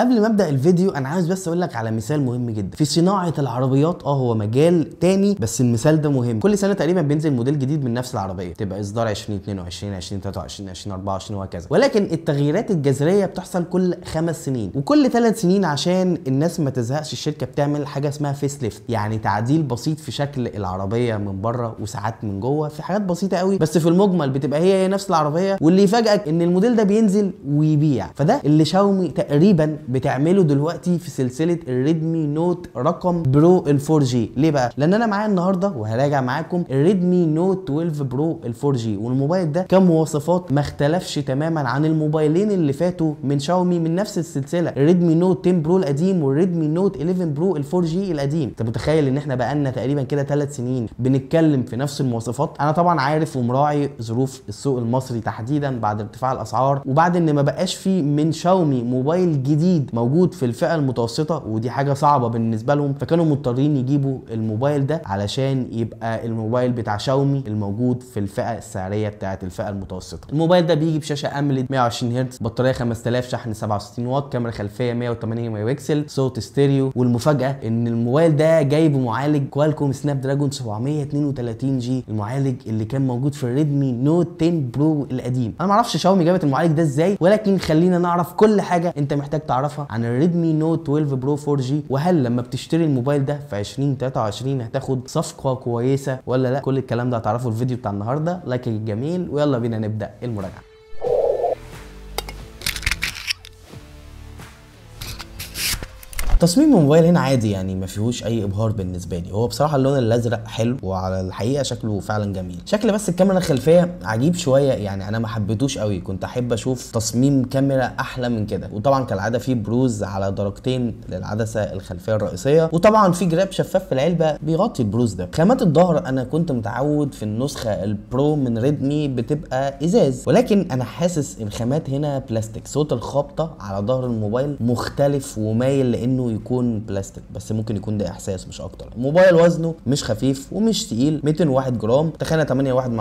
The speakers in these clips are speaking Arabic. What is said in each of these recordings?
قبل ما ابدا الفيديو انا عايز بس اقول لك على مثال مهم جدا في صناعه العربيات اه هو مجال تاني بس المثال ده مهم كل سنه تقريبا بينزل موديل جديد من نفس العربيه تبقى اصدار 2022 2023 2024 وهكذا ولكن التغييرات الجذريه بتحصل كل خمس سنين وكل ثلاث سنين عشان الناس ما تزهقش الشركه بتعمل حاجه اسمها فيس ليفت يعني تعديل بسيط في شكل العربيه من بره وساعات من جوه في حاجات بسيطه قوي بس في المجمل بتبقى هي هي نفس العربيه واللي يفاجئك ان الموديل ده بينزل ويبيع فده اللي شاومي تقريبا بتعمله دلوقتي في سلسله الريدمي نوت رقم برو ال 4 جي ليه بقى لان انا معايا النهارده وهراجع معاكم الريدمي نوت 12 برو ال 4 جي والموبايل ده كمواصفات ما اختلفش تماما عن الموبايلين اللي فاتوا من شاومي من نفس السلسله الريدمي نوت 10 برو القديم والريدمي نوت 11 برو ال 4 جي القديم انت متخيل ان احنا بقالنا تقريبا كده 3 سنين بنتكلم في نفس المواصفات انا طبعا عارف ومراعي ظروف السوق المصري تحديدا بعد ارتفاع الاسعار وبعد ان ما بقاش فيه من شاومي موبايل جديد جديد موجود في الفئه المتوسطه ودي حاجه صعبه بالنسبه لهم فكانوا مضطرين يجيبوا الموبايل ده علشان يبقى الموبايل بتاع شاومي الموجود في الفئه السعريه بتاعه الفئه المتوسطه الموبايل ده بيجي بشاشه امليد 120 هرتز بطاريه 5000 شحن 67 واط كاميرا خلفيه 108 ميجا بكسل صوت ستيريو والمفاجاه ان الموبايل ده جاي بمعالج كوالكوم سناب دراجون 732 جي المعالج اللي كان موجود في الريدمي نوت 10 برو القديم انا ما اعرفش شاومي جابت المعالج ده ازاي ولكن خلينا نعرف كل حاجه انت محتاج تعرفها تعرفها عن الريدمي نوت 12 برو 4 جي وهل لما بتشتري الموبايل ده في 2023 هتاخد صفقه كويسه ولا لا كل الكلام ده هتعرفه في الفيديو بتاع النهارده لايك الجميل ويلا بينا نبدا المراجعه تصميم الموبايل هنا عادي يعني ما فيهوش اي ابهار بالنسبه لي هو بصراحه اللون الازرق حلو وعلى الحقيقه شكله فعلا جميل شكل بس الكاميرا الخلفيه عجيب شويه يعني انا ما حبيتوش قوي كنت احب اشوف تصميم كاميرا احلى من كده وطبعا كالعاده في بروز على درجتين للعدسه الخلفيه الرئيسيه وطبعا في جراب شفاف في العلبه بيغطي البروز ده خامات الظهر انا كنت متعود في النسخه البرو من ريدمي بتبقى ازاز ولكن انا حاسس الخامات هنا بلاستيك صوت الخبطه على ظهر الموبايل مختلف ومايل لانه يكون بلاستيك بس ممكن يكون ده احساس مش اكتر الموبايل وزنه مش خفيف ومش تقيل 201 جرام تخانه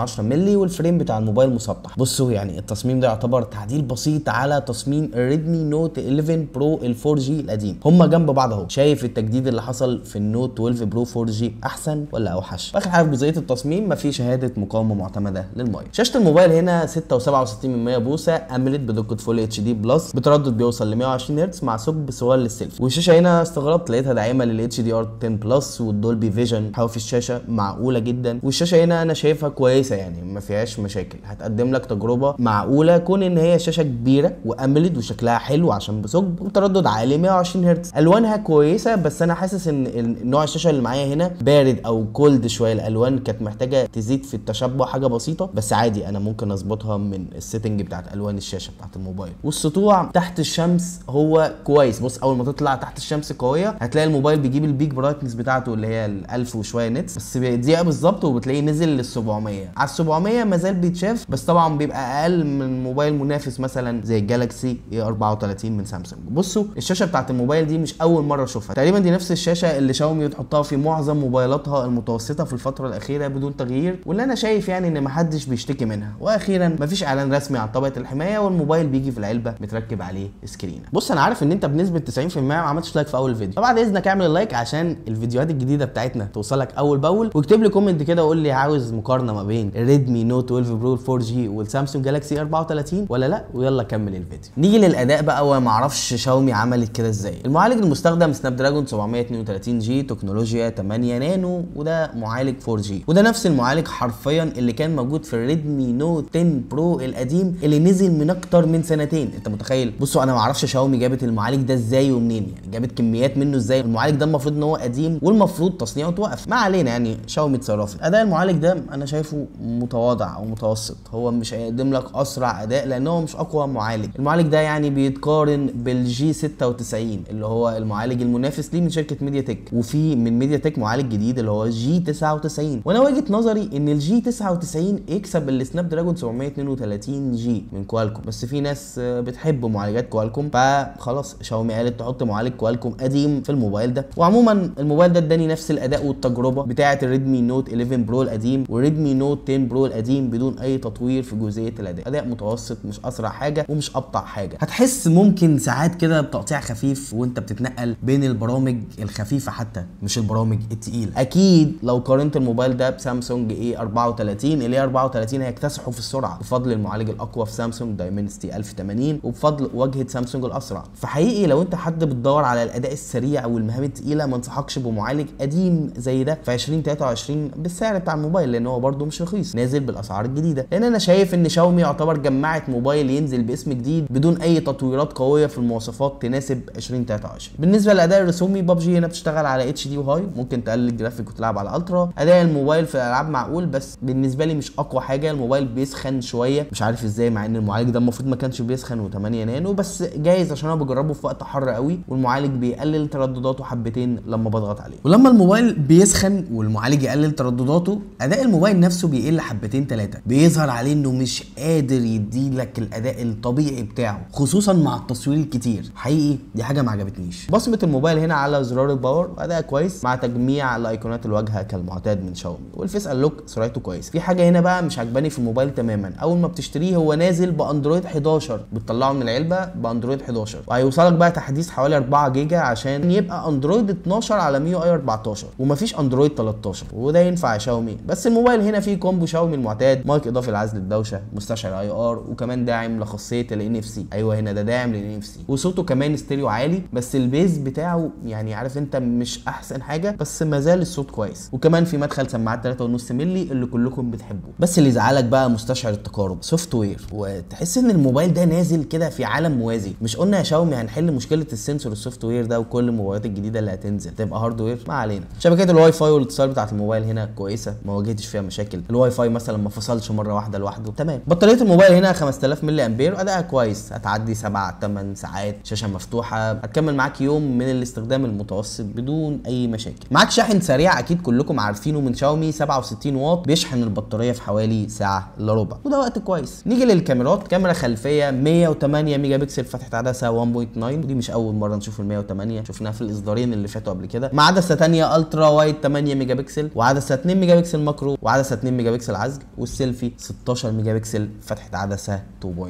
8.1 مللي والفريم بتاع الموبايل مسطح بصوا يعني التصميم ده يعتبر تعديل بسيط على تصميم ريدمي نوت 11 برو ال 4 جي القديم هما جنب بعض اهو شايف التجديد اللي حصل في النوت 12 برو 4 جي احسن ولا اوحش واخر حاجه في جزئيه التصميم مفيش شهاده مقاومه معتمده للميه شاشه الموبايل هنا 6.67 بوصه املت بدقه فول اتش دي بلس بتردد بيوصل ل 120 هرتز مع ثقب سوال للسيلفي والشاشه هنا استغربت لقيتها داعمه لل ار 10 بلس والدولبي فيجن في الشاشه معقوله جدا والشاشه هنا انا شايفها كويسه يعني ما فيهاش مشاكل هتقدم لك تجربه معقوله كون ان هي شاشه كبيره واملد وشكلها حلو عشان بثقب وتردد عالي 120 هرتز الوانها كويسه بس انا حاسس ان نوع الشاشه اللي معايا هنا بارد او كولد شويه الالوان كانت محتاجه تزيد في التشبع حاجه بسيطه بس عادي انا ممكن اظبطها من السيتنج بتاعت الوان الشاشه بتاعت الموبايل والسطوع تحت الشمس هو كويس بص اول ما تطلع تحت الشمس الشمس قويه هتلاقي الموبايل بيجيب البيك برايتنس بتاعته اللي هي ال 1000 وشويه نتس بس دقيقه بالظبط وبتلاقيه نزل لل 700 على ال 700 ما زال بيتشاف بس طبعا بيبقى اقل من موبايل منافس مثلا زي الجالكسي اي 34 من سامسونج بصوا الشاشه بتاعت الموبايل دي مش اول مره اشوفها تقريبا دي نفس الشاشه اللي شاومي بتحطها في معظم موبايلاتها المتوسطه في الفتره الاخيره بدون تغيير واللي انا شايف يعني ان محدش بيشتكي منها واخيرا مفيش اعلان رسمي عن طبقه الحمايه والموبايل بيجي في العلبه متركب عليه سكرين بص انا عارف ان انت بنسبه 90% ما عملتش لايك في اول الفيديو فبعد اذنك اعمل لايك عشان الفيديوهات الجديده بتاعتنا توصلك اول باول واكتب لي كومنت كده وقول لي عاوز مقارنه ما بين الريدمي نوت 12 برو 4 جي والسامسونج جالاكسي 34 ولا لا ويلا كمل الفيديو نيجي للاداء بقى وما اعرفش شاومي عملت كده ازاي المعالج المستخدم سناب دراجون 732 جي تكنولوجيا 8 نانو وده معالج 4 جي وده نفس المعالج حرفيا اللي كان موجود في الريدمي نوت 10 برو القديم اللي نزل من اكتر من سنتين انت متخيل بصوا انا ما اعرفش شاومي جابت المعالج ده ازاي ومنين يعني جابت كميات منه ازاي المعالج ده المفروض ان هو قديم والمفروض تصنيعه توقف ما علينا يعني شاومي اتصرفت اداء المعالج ده انا شايفه متواضع او متوسط هو مش هيقدم لك اسرع اداء لان هو مش اقوى معالج المعالج ده يعني بيتقارن بالجي 96 اللي هو المعالج المنافس ليه من شركه ميديا تك وفي من ميديا تك معالج جديد اللي هو جي 99 وانا وجهه نظري ان الجي 99 يكسب السناب دراجون 732 جي من كوالكوم بس في ناس بتحب معالجات كوالكوم فخلاص شاومي قالت تحط معالج كوالكوم موبايلكم قديم في الموبايل ده وعموما الموبايل ده اداني نفس الاداء والتجربه بتاعه الريدمي نوت 11 برو القديم والريدمي نوت 10 برو القديم بدون اي تطوير في جزئيه الاداء اداء متوسط مش اسرع حاجه ومش ابطا حاجه هتحس ممكن ساعات كده بتقطيع خفيف وانت بتتنقل بين البرامج الخفيفه حتى مش البرامج التقيله اكيد لو قارنت الموبايل ده بسامسونج اي 34 الاي 34 هيكتسحوا في السرعه بفضل المعالج الاقوى في سامسونج دايمنستي 1080 وبفضل واجهه سامسونج الاسرع فحقيقي لو انت حد بتدور على على الاداء السريع والمهام الثقيله ما انصحكش بمعالج قديم زي ده في 2023 بالسعر بتاع الموبايل لان هو برده مش رخيص نازل بالاسعار الجديده لان انا شايف ان شاومي يعتبر جمعت موبايل ينزل باسم جديد بدون اي تطويرات قويه في المواصفات تناسب 2023 بالنسبه للاداء الرسومي ببجي هنا بتشتغل على اتش دي وهاي ممكن تقلل الجرافيك وتلعب على الترا اداء الموبايل في الالعاب معقول بس بالنسبه لي مش اقوى حاجه الموبايل بيسخن شويه مش عارف ازاي مع ان المعالج ده المفروض ما كانش بيسخن و8 نانو بس جايز عشان انا بجربه في وقت حر قوي والمعالج المعالج بيقلل تردداته حبتين لما بضغط عليه ولما الموبايل بيسخن والمعالج يقلل تردداته اداء الموبايل نفسه بيقل حبتين ثلاثه بيظهر عليه انه مش قادر يديلك الاداء الطبيعي بتاعه خصوصا مع التصوير الكتير حقيقي دي حاجه ما عجبتنيش بصمه الموبايل هنا على زرار الباور اداء كويس مع تجميع الايقونات الواجهه كالمعتاد من شاومي والفيس انلوك سرعته كويس في حاجه هنا بقى مش عجباني في الموبايل تماما اول ما بتشتريه هو نازل باندرويد 11 بتطلعه من العلبه باندرويد 11 وهيوصلك بقى تحديث حوالي 4 جيجا جيجا عشان يبقى اندرويد 12 على ميو اي 14 ومفيش اندرويد 13 وده ينفع شاومي بس الموبايل هنا فيه كومبو شاومي المعتاد مايك اضافي لعزل الدوشه مستشعر اي ار وكمان داعم لخاصيه الان اف سي ايوه هنا ده داعم للان اف سي وصوته كمان ستيريو عالي بس البيز بتاعه يعني عارف انت مش احسن حاجه بس ما زال الصوت كويس وكمان في مدخل سماعات 3.5 مللي اللي كلكم بتحبوه بس اللي زعلك بقى مستشعر التقارب سوفت وير وتحس ان الموبايل ده نازل كده في عالم موازي مش قلنا يا شاومي هنحل مشكله السنسور السوفت وير ده وكل الموبايلات الجديده اللي هتنزل تبقى هاردوير ما علينا شبكات الواي فاي والاتصال بتاعه الموبايل هنا كويسه ما واجهتش فيها مشاكل الواي فاي مثلا ما فصلش مره واحده لوحده تمام بطاريه الموبايل هنا 5000 ملي امبير ادائها كويس هتعدي 7 8 ساعات شاشه مفتوحه هتكمل معاك يوم من الاستخدام المتوسط بدون اي مشاكل معاك شاحن سريع اكيد كلكم عارفينه من شاومي 67 واط بيشحن البطاريه في حوالي ساعه الا ربع وده وقت كويس نيجي للكاميرات كاميرا خلفيه 108 ميجا بكسل فتحه عدسه 1.9 ودي مش اول مره نشوف ال 108 شفناها في الاصدارين اللي فاتوا قبل كده مع عدسه ثانيه الترا وايد 8 ميجا بكسل وعدسه 2 ميجا بكسل ماكرو وعدسه 2 ميجا بكسل عزج والسيلفي 16 ميجا بكسل فتحه عدسه 2.4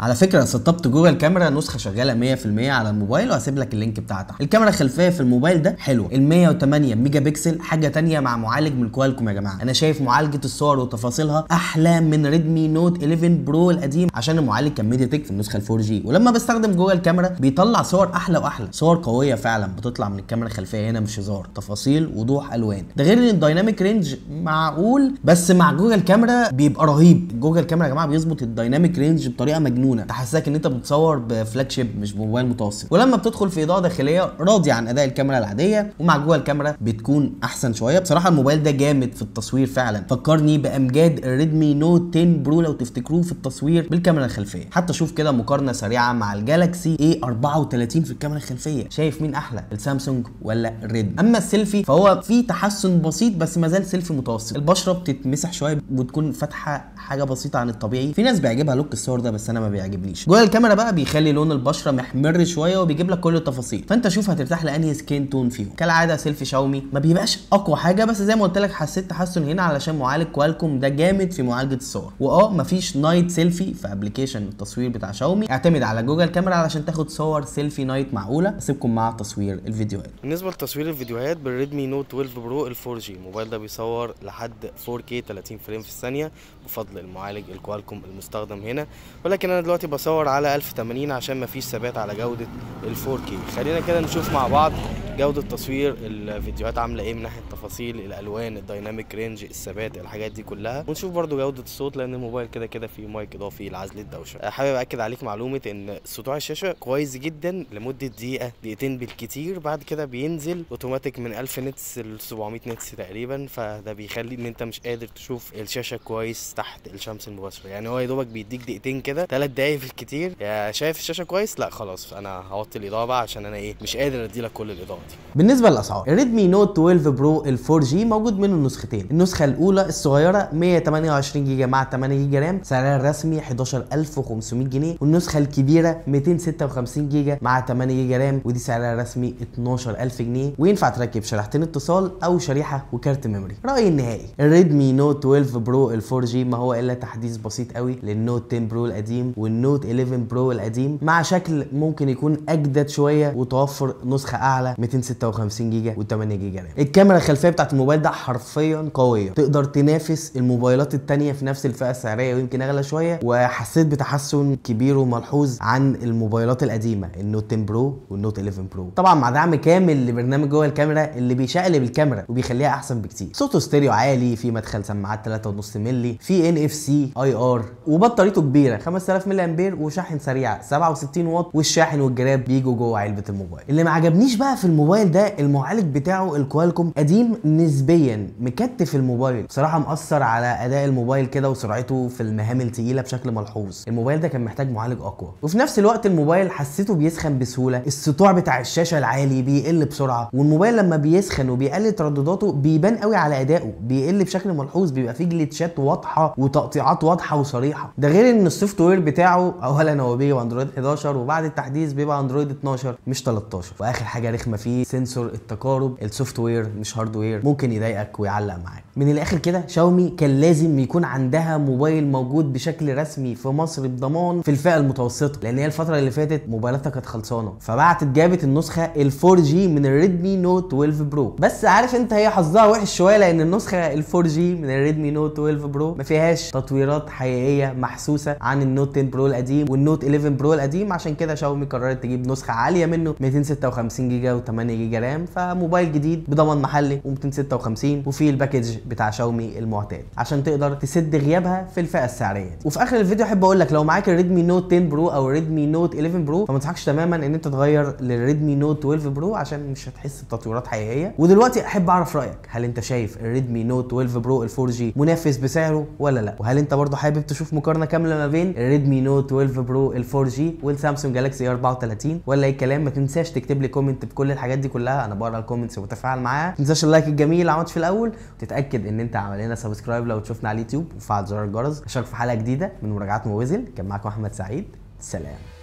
على فكره انا سطبت جوجل كاميرا نسخه شغاله 100% على الموبايل وهسيب لك اللينك بتاعها تحت الكاميرا الخلفيه في الموبايل ده حلوه ال 108 ميجا بكسل حاجه ثانيه مع معالج من كوالكوم يا جماعه انا شايف معالجه الصور وتفاصيلها احلى من ريدمي نوت 11 برو القديم عشان المعالج كان ميديا تك في النسخه ال 4 جي ولما بستخدم جوجل كاميرا بيطلع صور احلى واحلى صور صور قويه فعلا بتطلع من الكاميرا الخلفيه هنا مش هزار تفاصيل وضوح الوان ده غير ان الدايناميك رينج معقول بس مع جوجل كاميرا بيبقى رهيب جوجل كاميرا يا جماعه بيظبط الدايناميك رينج بطريقه مجنونه تحسسك ان انت بتصور بفلاج شيب مش بموبايل متوسط ولما بتدخل في اضاءه داخليه راضي عن اداء الكاميرا العاديه ومع جوجل كاميرا بتكون احسن شويه بصراحه الموبايل ده جامد في التصوير فعلا فكرني بامجاد الريدمي نوت 10 برو لو تفتكروه في التصوير بالكاميرا الخلفيه حتى شوف كده مقارنه سريعه مع الجالاكسي A34 في الكاميرا الخلفيه الشمسيه شايف مين احلى السامسونج ولا الريد اما السيلفي فهو في تحسن بسيط بس ما زال سيلفي متوسط البشره بتتمسح شويه وتكون فاتحه حاجه بسيطه عن الطبيعي في ناس بيعجبها لوك الصور ده بس انا ما بيعجبنيش جوه الكاميرا بقى بيخلي لون البشره محمر شويه وبيجيب لك كل التفاصيل فانت شوف هترتاح لانهي سكين تون فيهم كالعاده سيلفي شاومي ما بيبقاش اقوى حاجه بس زي ما قلت لك حسيت تحسن هنا علشان معالج كوالكوم ده جامد في معالجه الصور واه مفيش نايت سيلفي في ابلكيشن التصوير بتاع شاومي اعتمد على جوجل كاميرا علشان تاخد صور سيلفي نايت معقوله اسيبكم مع تصوير الفيديوهات بالنسبه لتصوير الفيديوهات بالريدمي نوت 12 برو ال 4 جي الموبايل ده بيصور لحد 4K 30 فريم في الثانيه بفضل المعالج الكوالكوم المستخدم هنا ولكن انا دلوقتي بصور على 1080 عشان مفيش ثبات على جوده ال 4K خلينا كده نشوف مع بعض جودة تصوير الفيديوهات عاملة ايه من ناحية التفاصيل الالوان الدايناميك رينج الثبات الحاجات دي كلها ونشوف برضو جودة الصوت لان الموبايل كده كده فيه مايك اضافي لعزل الدوشة حابب اكد عليك معلومة ان سطوع الشاشة كويس جدا لمدة دقيقة دقيقتين بالكتير بعد كده بينزل اوتوماتيك من 1000 نتس ل 700 نتس تقريبا فده بيخلي ان انت مش قادر تشوف الشاشة كويس تحت الشمس المباشرة يعني هو يا دوبك بيديك دقيقتين كده ثلاث دقايق بالكتير يا شايف الشاشة كويس لا خلاص انا هوطي الاضاءة بقى عشان انا ايه مش قادر اديلك كل الاضاءة دلوقتي بالنسبه للاسعار الريدمي نوت 12 برو ال 4 جي موجود منه نسختين النسخه الاولى الصغيره 128 جيجا مع 8 جيجا رام سعرها الرسمي 11500 جنيه والنسخه الكبيره 256 جيجا مع 8 جيجا رام ودي سعرها الرسمي 12000 جنيه وينفع تركب شريحتين اتصال او شريحه وكارت ميموري رايي النهائي الريدمي نوت 12 برو ال 4 جي ما هو الا تحديث بسيط قوي للنوت 10 برو القديم والنوت 11 برو القديم مع شكل ممكن يكون اجدد شويه وتوفر نسخه اعلى 200 بين 56 جيجا و8 جيجا رام الكاميرا الخلفيه بتاعت الموبايل ده حرفيا قويه تقدر تنافس الموبايلات الثانيه في نفس الفئه السعريه ويمكن اغلى شويه وحسيت بتحسن كبير وملحوظ عن الموبايلات القديمه النوت 10 برو والنوت 11 برو طبعا مع دعم كامل لبرنامج جوه الكاميرا اللي بيشقلب الكاميرا وبيخليها احسن بكتير صوته ستيريو عالي في مدخل سماعات 3.5 مللي في ان اف سي اي ار وبطاريته كبيره 5000 ملي امبير وشاحن سريع 67 واط والشاحن والجراب بيجوا جوه علبه الموبايل اللي ما عجبنيش بقى في الموبايل الموبايل ده المعالج بتاعه الكوالكوم قديم نسبيا مكتف الموبايل صراحه مأثر على اداء الموبايل كده وسرعته في المهام الثقيله بشكل ملحوظ الموبايل ده كان محتاج معالج اقوى وفي نفس الوقت الموبايل حسيته بيسخن بسهوله السطوع بتاع الشاشه العالي بيقل بسرعه والموبايل لما بيسخن وبيقل تردداته بيبان قوي على ادائه بيقل بشكل ملحوظ بيبقى فيه جليتشات واضحه وتقطيعات واضحه وصريحه ده غير ان السوفت وير بتاعه اولا هو بيجي اندرويد 11 وبعد التحديث بيبقى اندرويد 12 مش 13 واخر حاجه رخمه فيه في سنسور التقارب السوفت وير مش هارد وير ممكن يضايقك ويعلق معاك من الاخر كده شاومي كان لازم يكون عندها موبايل موجود بشكل رسمي في مصر بضمان في الفئه المتوسطه لان هي الفتره اللي فاتت موبايلاتها كانت خلصانه فبعتت جابت النسخه ال 4 جي من الريدمي نوت 12 برو بس عارف انت هي حظها وحش شويه لان النسخه ال 4 جي من الريدمي نوت 12 برو ما فيهاش تطويرات حقيقيه محسوسه عن النوت 10 برو القديم والنوت 11 برو القديم عشان كده شاومي قررت تجيب نسخه عاليه منه 256 جيجا و8 8 جيجا رام فموبايل جديد بضمان محلي و256 وفي الباكج بتاع شاومي المعتاد عشان تقدر تسد غيابها في الفئه السعريه وفي اخر الفيديو احب اقول لك لو معاك الريدمي نوت 10 برو او الريدمي نوت 11 برو فما تنصحكش تماما ان انت تغير للريدمي نوت 12 برو عشان مش هتحس بتطويرات حقيقيه ودلوقتي احب اعرف رايك هل انت شايف الريدمي نوت 12 برو ال 4 جي منافس بسعره ولا لا وهل انت برضه حابب تشوف مقارنه كامله ما بين الريدمي نوت 12 برو ال 4 جي والسامسونج جالاكسي 34 ولا اي كلام ما تنساش تكتب لي كومنت بكل الحاجات الحاجات دي كلها انا بقرا الكومنتس وبتفاعل معاها ما تنساش اللايك الجميل اللي عملت في الاول وتتاكد ان انت عامل لنا سبسكرايب لو تشوفنا على اليوتيوب وفعل زر الجرس اشوفك في حلقه جديده من مراجعات موازن كان معاكم احمد سعيد سلام